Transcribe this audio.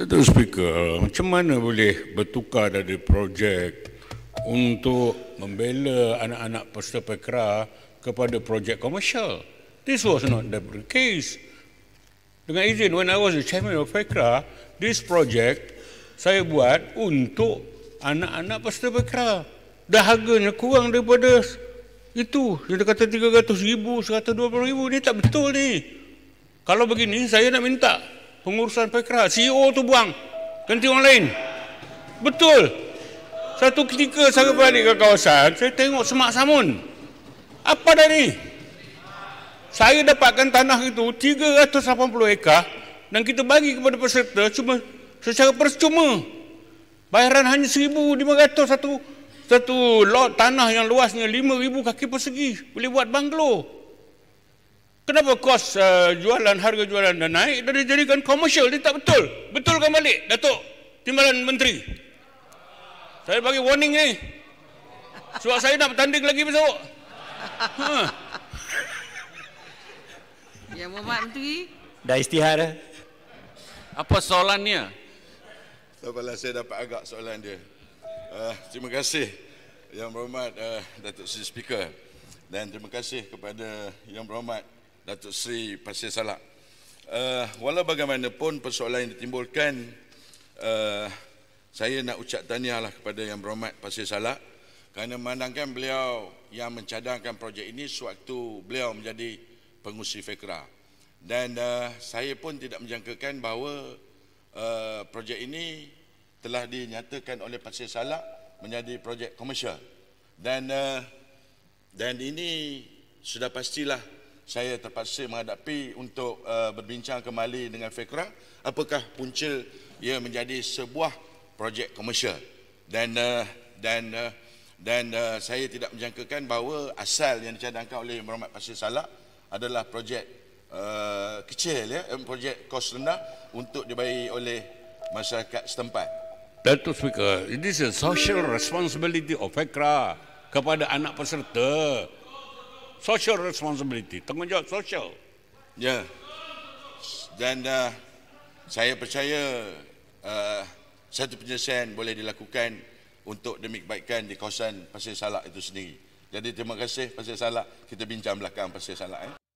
Tuan Speaker, macam mana boleh bertukar dari projek untuk membela anak-anak peserta PEKRA kepada projek komersial? This was not the case. Dengan izin, when I was the chairman of PEKRA, this project saya buat untuk anak-anak peserta PEKRA. Dah harganya kurang daripada itu. Dia kata RM300,000, RM120,000. Ini tak betul ni. Kalau begini, saya nak minta pengurusan pekerja CEO tu buang ganti orang lain betul satu ketika saya balik ke kawasan saya tengok semak samun apa dah ni saya dapatkan tanah itu 380 hektar dan kita bagi kepada peserta cuma secara percuma bayaran hanya 1500 satu satu lot tanah yang luasnya 5000 kaki persegi boleh buat banglo kenapa kos uh, jualan harga jualan dah naik dan dijadikan komersial dia tak betul betulkan balik Datuk Timbalan Menteri saya bagi warning ni sebab saya nak bertanding lagi besok ha. ya Muhammad Menteri dah istihar eh? apa soalannya sebablah saya dapat agak soalan dia. Uh, terima kasih Yang Berhormat uh, Datuk Seri Speaker dan terima kasih kepada Yang Berhormat Datuk Seri Pasir Salak. Uh, walau bagaimanapun persoalan yang ditimbulkan, uh, saya nak ucap tahniah lah kepada Yang Berhormat Pasir Salak kerana memandangkan beliau yang mencadangkan projek ini sewaktu beliau menjadi pengusi FEKRA. Dan uh, saya pun tidak menjangkakan bahawa uh, projek ini telah dinyatakan oleh Pasir Salak menjadi projek komersial. Dan uh, dan ini sudah pastilah saya terpaksa menghadapi untuk uh, berbincang kembali dengan Fekra apakah punca ia menjadi sebuah projek komersial dan uh, dan uh, dan uh, saya tidak menjangkakan bahawa asal yang dicadangkan oleh yang Muhammad Pasir Salak adalah projek uh, kecil ya um, projek kos rendah untuk dibayar oleh masyarakat setempat. Datuk Speaker, ini adalah social responsibility of FECRA kepada anak peserta social responsibility, tanggungjawab sosial. Ya. Dan uh, saya percaya uh, satu penyelesaian boleh dilakukan untuk demi kebaikan di kawasan Pasir Salak itu sendiri. Jadi terima kasih Pasir Salak. Kita bincang belakang Pasir Salak. Eh.